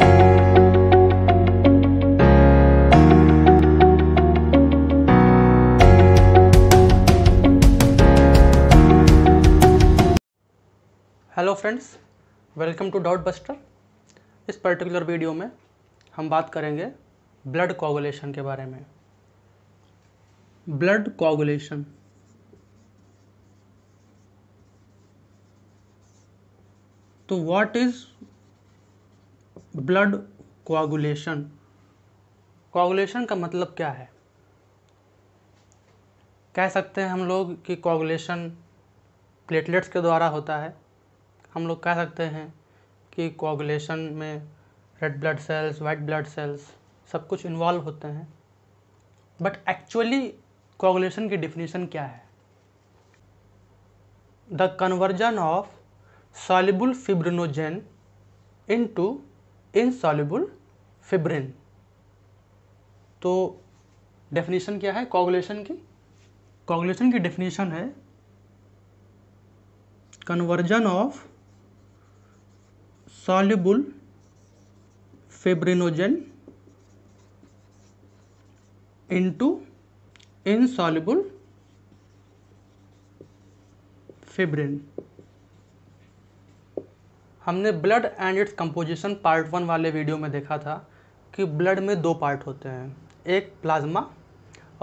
hello friends welcome to doubt buster इस particular video में हम बात करेंगे ब्लड कोगुलेशन के बारे में ब्लड कोगुलेशन तो what is blood coagulation coagulation का मतलब क्या है कह सकते हैं हम लोग कि कोगुलेशन प्लेटलेट्स के द्वारा होता है हम लोग कह सकते हैं कि कोगुलेशन में red blood cells white blood cells सब कुछ इन्वॉल्व होते हैं बट एक्चुअली कोगुलेशन की डिफिनीशन क्या है the conversion of soluble fibrinogen into insoluble fibrin तो डेफिनेशन क्या है कॉगुलेशन की कॉगुलेशन की डेफिनेशन है conversion of soluble fibrinogen into insoluble fibrin हमने blood and its composition part one वाले वीडियो में देखा था कि ब्लड में दो पार्ट होते हैं एक प्लाज्मा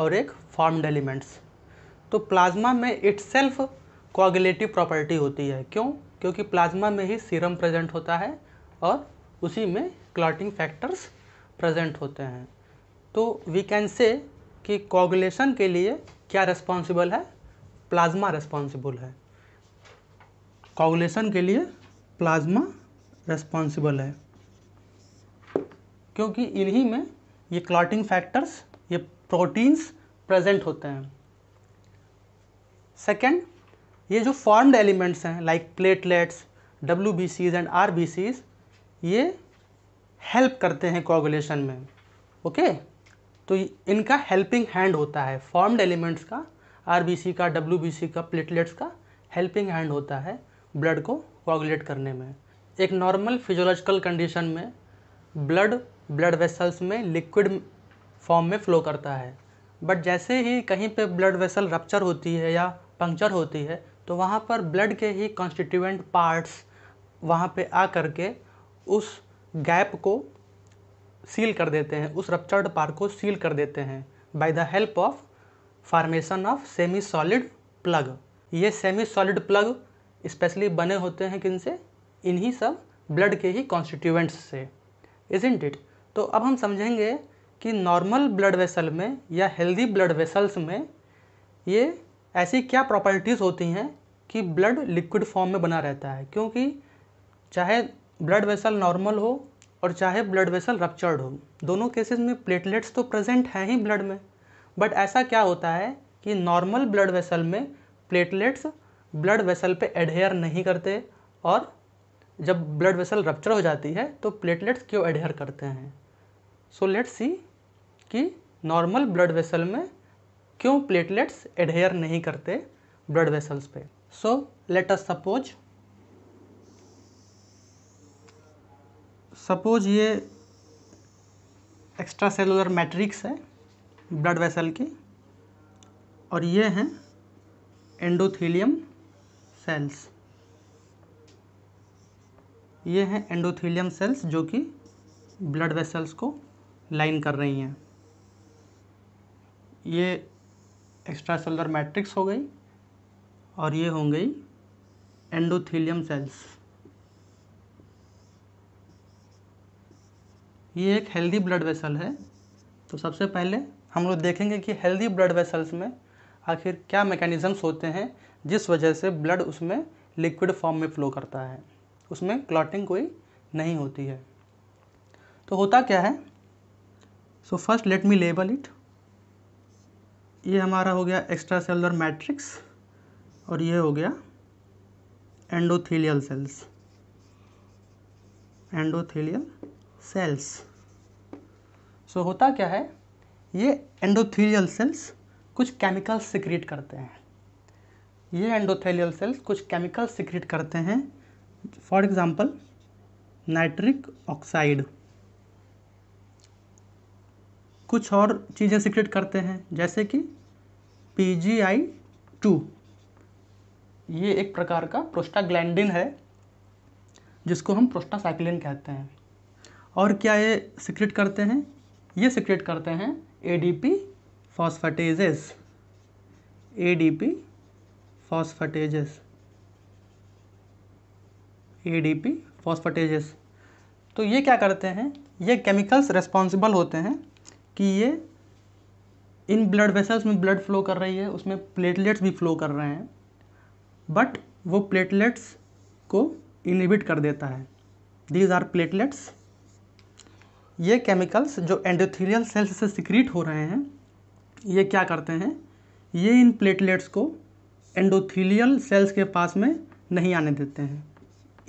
और एक फॉर्म्ड एलिमेंट्स तो प्लाज्मा में सेल्फ कोआगुलेटिव प्रॉपर्टी होती है क्यों क्योंकि प्लाज्मा में ही सीरम प्रेजेंट होता है और उसी में क्लॉटिंग फैक्टर्स प्रेजेंट होते हैं तो वी कैन से कि कोगुलेशन के लिए क्या रेस्पॉन्सिबल है प्लाज्मा रेस्पॉन्सिबल है कोगुलेशन के लिए प्लाज्मा रेस्पॉन्सिबल है क्योंकि इन्हीं में ये क्लॉटिंग फैक्टर्स ये प्रोटीन्स प्रेजेंट होते हैं सेकंड ये जो फॉर्म्ड एलिमेंट्स हैं like platelets W B Cs and R B Cs ये हेल्प करते हैं कोगुलेशन में ओके तो इनका हेल्पिंग हैंड होता है फॉर्म्ड एलिमेंट्स का आर बी सी का डब्ल्यू बी सी का प्लेटलेट्स का हेल्पिंग हैंड होता है ब्लड को कोगुलेट करने में एक नॉर्मल फिजोलॉजिकल कंडीशन में ब्लड ब्लड वेसल्स में लिक्विड फॉर्म में फ्लो करता है बट जैसे ही कहीं पे ब्लड वेसल रप्चर होती है या पंक्चर होती है तो वहाँ पर ब्लड के ही कॉन्स्टिट्यूएंट पार्ट्स वहाँ पे आ करके उस गैप को सील कर देते हैं उस रप्चर्ड पार्ट को सील कर देते हैं by the help of formation of semi solid plug ये सेमी सॉलिड प्लग स्पेशली बने होते हैं किन से इन्हीं सब ब्लड के ही कॉन्स्टिट्यूएंट्स से इज इंट इट तो अब हम समझेंगे कि नॉर्मल ब्लड वेसल में या हेल्दी ब्लड वेसल्स में ये ऐसी क्या प्रॉपर्टीज़ होती हैं कि ब्लड लिक्विड फॉर्म में बना रहता है क्योंकि चाहे ब्लड वेसल नॉर्मल हो और चाहे ब्लड वेसल रप्चर्ड हो दोनों केसेस में प्लेटलेट्स तो प्रेजेंट हैं ही ब्लड में बट ऐसा क्या होता है कि नॉर्मल ब्लड वेसल में प्लेटलेट्स ब्लड वेसल पे एडहेयर नहीं करते और जब ब्लड वेसल रप्चर हो जाती है तो प्लेटलेट्स क्यों एडहेयर करते हैं सो लेट्स सी कि नॉर्मल ब्लड वेसल में क्यों प्लेटलेट्स एडहेयर नहीं करते ब्लड वेसल्स पे so let us suppose suppose ये एक्स्ट्रा सेलुलर मैट्रिक्स है ब्लड वेसल की और ये हैं एंडोथीलियम सेल्स ये हैं एंडोथीलियम सेल्स जो कि ब्लड वेसल्स को लाइन कर रही हैं ये एक्स्ट्रा सेलर मैट्रिक्स हो गई और ये हो गई एंडोथीलियम सेल्स ये एक हेल्दी ब्लड वेसल है तो सबसे पहले हम लोग देखेंगे कि हेल्दी ब्लड वेसल्स में आखिर क्या मैकेनिज़म्स होते हैं जिस वजह से ब्लड उसमें लिक्विड फॉर्म में फ्लो करता है उसमें क्लॉटिंग कोई नहीं होती है तो होता क्या है so first let me label it ये हमारा हो गया एक्स्ट्रा सेलर मैट्रिक्स और ये हो गया endothelial cells endothelial cells so होता क्या है ये एंडोथीलियल सेल्स कुछ केमिकल्स सिक्रिएट करते हैं ये एंडोथेलियल सेल्स कुछ केमिकल सिक्रिट करते हैं फॉर एग्जांपल नाइट्रिक ऑक्साइड कुछ और चीज़ें सिक्रिट करते हैं जैसे कि पी जी आई टू ये एक प्रकार का प्रोस्टाग्लैंडिन है जिसको हम प्रोस्टासाइक्लिन कहते हैं और क्या ये सिक्रेट करते हैं ये सिक्रेट करते हैं A D P phosphatases A D P D P phosphatases तो ये क्या करते हैं ये केमिकल्स रेस्पॉन्सिबल होते हैं कि ये इन ब्लड वेसल्स में ब्लड फ्लो कर रही है उसमें प्लेटलेट्स भी फ्लो कर रहे हैं बट वो प्लेटलेट्स को इनिबिट कर देता है दीज आर प्लेटलेट्स ये केमिकल्स जो एंडोथीरियल सेल्स से सिक्रीट हो रहे हैं ये क्या करते हैं ये इन प्लेटलेट्स को एंडोथीलियल सेल्स के पास में नहीं आने देते हैं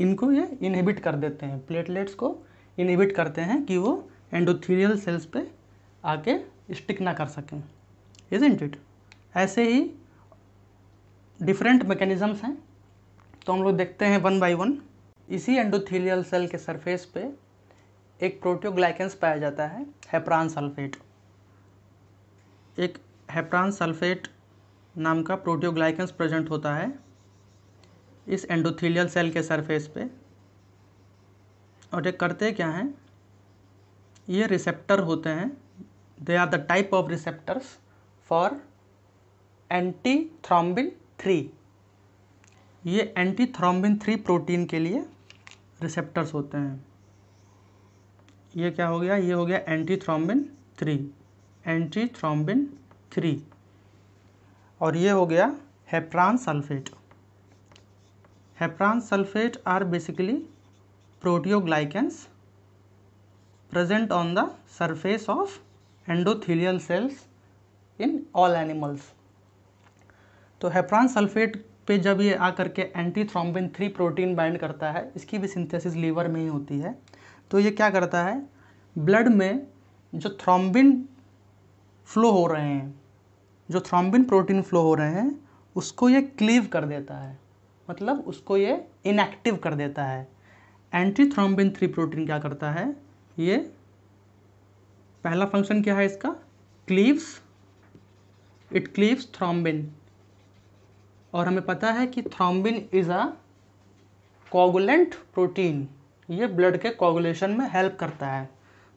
इनको ये इनहिबिट कर देते हैं प्लेटलेट्स को इनहिबिट करते हैं कि वो एंडोथीलियल सेल्स पे आके स्टिक ना कर सकें इंट इट ऐसे ही डिफरेंट मैकेनिज़म्स हैं तो हम लोग देखते हैं वन बाय वन इसी एंडोथीलियल सेल के सरफेस पे एक प्रोटियोग्लाइकेंस पाया जाता है हेप्रान सल्फेट एक हेप्रान सल्फेट नाम का प्रोटियोग्लाइकन्स प्रेजेंट होता है इस एंडोथीलियल सेल के सरफेस पे और ये करते क्या हैं ये रिसेप्टर होते हैं they are the type of receptors for anti thrombin three ये एंटी थ्रोम्बिन थ्री प्रोटीन के लिए रिसेप्टर्स होते हैं ये क्या हो गया ये हो गया anti thrombin three anti thrombin three और ये हो गया heparan sulphate heparan sulphate are basically proteoglycans present on the surface of endothelial cells in all animals तो हेप्रान सल्फेट पे जब ये आ करके anti thrombin three protein bind करता है इसकी भी सिंथेसिस लीवर में ही होती है तो ये क्या करता है ब्लड में जो थ्रोम्बिन फ्लो हो रहे हैं जो थ्रोम्बिन प्रोटीन फ्लो हो रहे हैं उसको ये क्लीव कर देता है मतलब उसको ये इनएक्टिव कर देता है एंटी थ्रोम्बिन थ्री प्रोटीन क्या करता है ये पहला फंक्शन क्या है इसका क्लीव्स इट क्लीव्स थ्रोम्बिन और हमें पता है कि thrombin is a coagulant protein ये ब्लड के कोगुलेशन में हेल्प करता है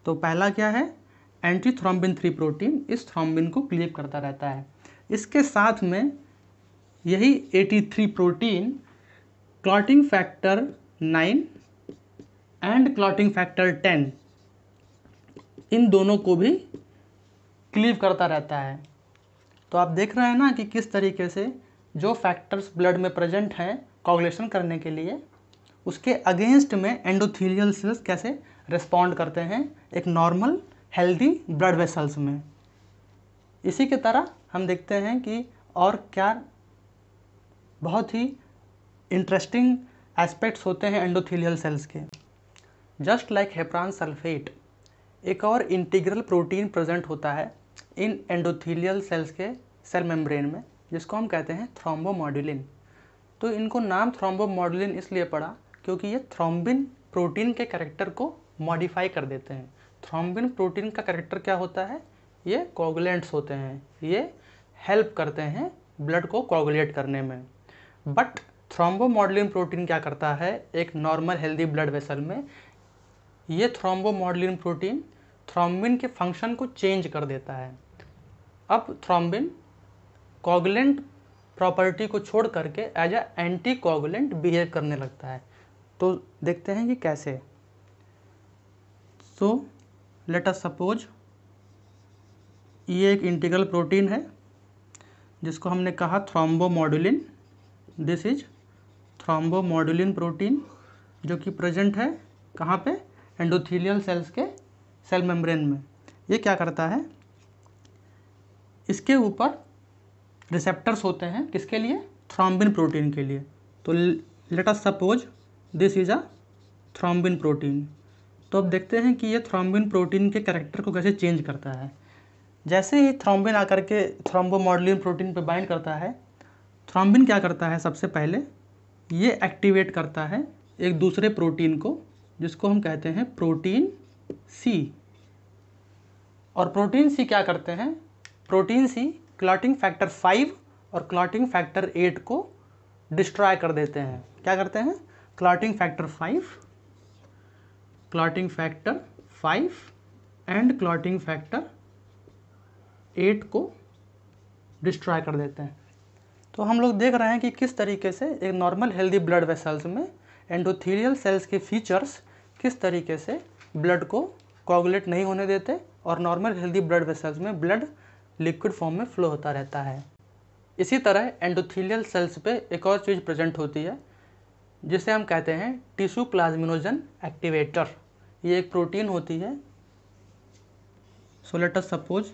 तो पहला क्या है एंटी थ्रोम्बिन थ्री प्रोटीन इस थ्रोम्बिन को क्लीव करता रहता है इसके साथ में यही AT three protein clotting factor nine and clotting factor ten इन दोनों को भी क्लीव करता रहता है तो आप देख रहे हैं ना कि किस तरीके से जो फैक्टर्स ब्लड में प्रेजेंट हैं कॉगुलेशन करने के लिए उसके अगेंस्ट में एंडोथीलियल सेल्स कैसे रिस्पॉन्ड करते हैं एक नॉर्मल हेल्दी ब्लड वेसल्स में इसी के तरह हम देखते हैं कि और क्या बहुत ही इंटरेस्टिंग एस्पेक्ट्स होते हैं एंडोथीलियल सेल्स के जस्ट लाइक हेप्रान सल्फेट एक और इंटीग्रल प्रोटीन प्रेजेंट होता है इन एंडोथीलियल सेल्स के सेल मेम्ब्रेन में जिसको हम कहते हैं थ्रोम्बोमोडुलिन तो इनको नाम थ्रोम्बोमोडुलिन इसलिए पड़ा क्योंकि ये थ्रोम्बिन प्रोटीन के करेक्टर को मॉडिफाई कर देते हैं थ्रोम्बिन प्रोटीन का करेक्टर क्या होता है ये कोगुलेंट्स होते हैं ये हेल्प करते हैं ब्लड को कोगुलेट करने में बट थ्रोम्बोमॉडलिन प्रोटीन क्या करता है एक नॉर्मल हेल्दी ब्लड वेसल में ये थ्रोम्बोमॉडलिन प्रोटीन थ्रोम्बिन के फंक्शन को चेंज कर देता है अब थ्रोम्बिन कोगुलेंट प्रॉपर्टी को छोड़ करके as a anti coagulant behave करने लगता है तो देखते हैं कि कैसे सो तो so, लेट अस सपोज ये एक इंटीग्रल प्रोटीन है जिसको हमने कहा thrombomodulin this is thrombomodulin protein जो कि प्रेजेंट है कहाँ पे एंडोथीलियल सेल्स के सेल मेम्ब्रेन में ये क्या करता है इसके ऊपर रिसेप्टर्स होते हैं किसके लिए थ्रोम्बिन प्रोटीन के लिए तो let us suppose this is a thrombin protein तो अब देखते हैं कि ये थ्रोम्बिन प्रोटीन के करेक्टर को कैसे चेंज करता है जैसे ही थ्रोम्बिन आकर के थ्रोम्बोमोडलिन प्रोटीन पर बाइंड करता है थ्रोम्बिन क्या करता है सबसे पहले ये एक्टिवेट करता है एक दूसरे प्रोटीन को जिसको हम कहते हैं प्रोटीन सी और प्रोटीन सी क्या करते हैं protein C clotting factor five और क्लॉटिंग फैक्टर एट को डिस्ट्रॉय कर देते हैं क्या करते हैं clotting factor five clotting factor five and clotting factor eight को डिस्ट्रॉय कर देते हैं तो हम लोग देख रहे हैं कि किस तरीके से एक नॉर्मल हेल्दी ब्लड वेसल्स में एंडोथीरियल सेल्स के फीचर्स किस तरीके से ब्लड को कोगुलेट नहीं होने देते और नॉर्मल हेल्दी ब्लड वेसल्स में ब्लड लिक्विड फॉर्म में फ्लो होता रहता है इसी तरह एंडोथीलियल सेल्स पे एक और चीज़ प्रेजेंट होती है जिसे हम कहते हैं टिश्यू प्लाज्मिनोजन एक्टिवेटर ये एक प्रोटीन होती है सो लेट अस सपोज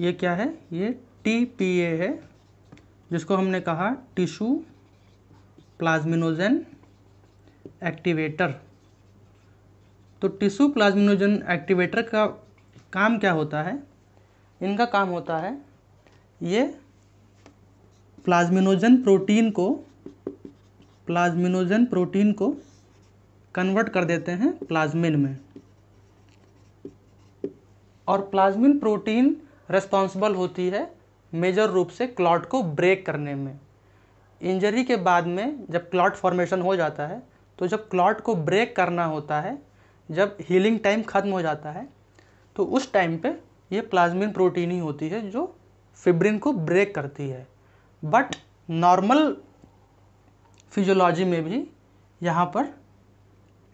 ये क्या है ये टी पी ए है जिसको हमने कहा टिश्यू प्लाज्मिनोजन एक्टिवेटर तो टिश्यू प्लाज्मिनोजन एक्टिवेटर का काम क्या होता है इनका काम होता है ये प्लाज्मिनोजन प्रोटीन को प्लाज्मिनोजन प्रोटीन को कन्वर्ट कर देते हैं प्लाज्मिन में और प्लाज्मिन प्रोटीन रेस्पॉन्सिबल होती है मेजर रूप से क्लॉट को ब्रेक करने में इंजरी के बाद में जब क्लॉट फॉर्मेशन हो जाता है तो जब क्लॉट को ब्रेक करना होता है जब हीलिंग टाइम ख़त्म हो जाता है तो उस टाइम पे ये प्लाज्मिन प्रोटीन ही होती है जो फिब्रिन को ब्रेक करती है बट नॉर्मल फिजियोलॉजी में भी यहाँ पर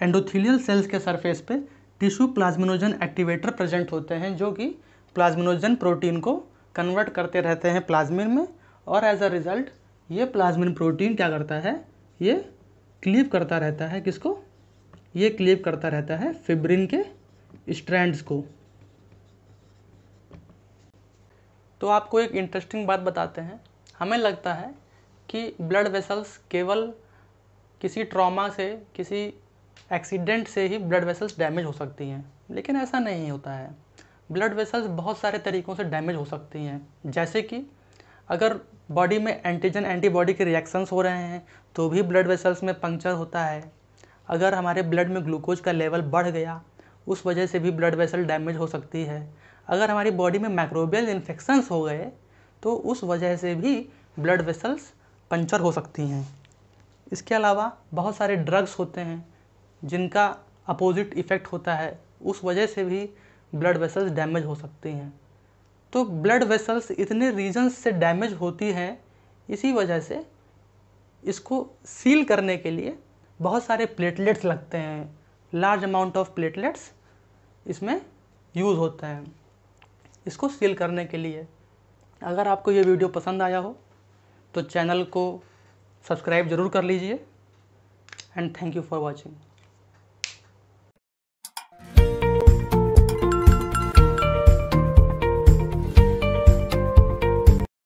एंडोथीलियल सेल्स के सरफेस पे टिश्यू प्लाज्मिनोजन एक्टिवेटर प्रेजेंट होते हैं जो कि प्लाज्मिनोजन प्रोटीन को कन्वर्ट करते रहते हैं प्लाज्मिन में और एज अ रिज़ल्ट ये प्लाज्मिन प्रोटीन क्या करता है ये क्लीव करता रहता है किसको ये क्लीव करता रहता है फिब्रिन के स्ट्रैंड्स को तो आपको एक इंटरेस्टिंग बात बताते हैं हमें लगता है कि ब्लड वेसल्स केवल किसी ट्रॉमा से किसी एक्सीडेंट से ही ब्लड वेसल्स डैमेज हो सकती हैं लेकिन ऐसा नहीं होता है ब्लड वेसल्स बहुत सारे तरीक़ों से डैमेज हो सकती हैं जैसे कि अगर बॉडी में एंटीजन एंटीबॉडी के रिएक्शंस हो रहे हैं तो भी ब्लड वेसल्स में पंक्चर होता है अगर हमारे ब्लड में ग्लूकोज का लेवल बढ़ गया उस वजह से भी ब्लड वेसल डैमेज हो सकती है अगर हमारी बॉडी में माइक्रोबियल इन्फेक्शंस हो गए तो उस वजह से भी ब्लड वेसल्स पंचर हो सकती हैं इसके अलावा बहुत सारे ड्रग्स होते हैं जिनका अपोजिट इफ़ेक्ट होता है उस वजह से भी ब्लड वेसल्स डैमेज हो सकती हैं तो ब्लड वेसल्स इतने रीजन्स से डैमेज होती हैं इसी वजह से इसको सील करने के लिए बहुत सारे प्लेटलेट्स लगते हैं लार्ज अमाउंट ऑफ प्लेटलेट्स इसमें यूज़ होते हैं इसको सील करने के लिए अगर आपको ये वीडियो पसंद आया हो तो चैनल को सब्सक्राइब ज़रूर कर लीजिए and thank you for watching